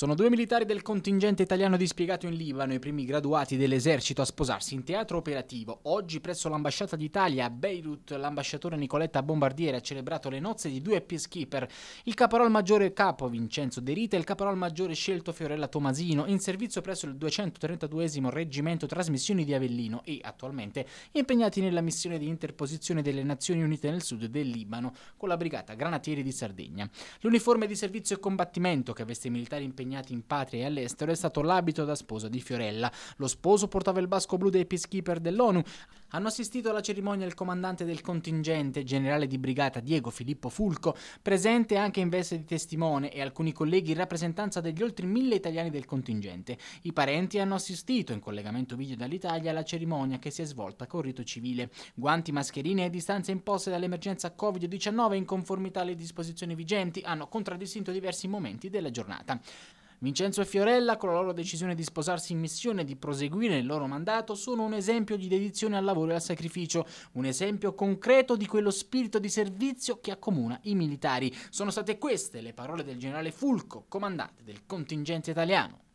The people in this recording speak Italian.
Sono due militari del contingente italiano dispiegato in Libano, i primi graduati dell'esercito a sposarsi in teatro operativo. Oggi presso l'ambasciata d'Italia a Beirut l'ambasciatore Nicoletta Bombardiere ha celebrato le nozze di due peacekeeper, il caporal maggiore capo Vincenzo Derita e il caporal maggiore scelto Fiorella Tomasino, in servizio presso il 232 reggimento trasmissioni di Avellino e attualmente impegnati nella missione di interposizione delle Nazioni Unite nel sud del Libano con la brigata Granatieri di Sardegna. L'uniforme di servizio e combattimento che veste i militari impegnati assegnati in patria e all'estero è stato l'abito da sposa di Fiorella. Lo sposo portava il basco blu dei peacekeeper dell'ONU. Hanno assistito alla cerimonia il comandante del contingente, generale di brigata Diego Filippo Fulco, presente anche in veste di testimone e alcuni colleghi in rappresentanza degli oltre mille italiani del contingente. I parenti hanno assistito, in collegamento video dall'Italia, alla cerimonia che si è svolta con rito civile. Guanti, mascherine e distanze imposte dall'emergenza Covid-19 in conformità alle disposizioni vigenti hanno contraddistinto diversi momenti della giornata. Vincenzo e Fiorella, con la loro decisione di sposarsi in missione e di proseguire il loro mandato, sono un esempio di dedizione al lavoro e al sacrificio, un esempio concreto di quello spirito di servizio che accomuna i militari. Sono state queste le parole del generale Fulco, comandante del contingente italiano.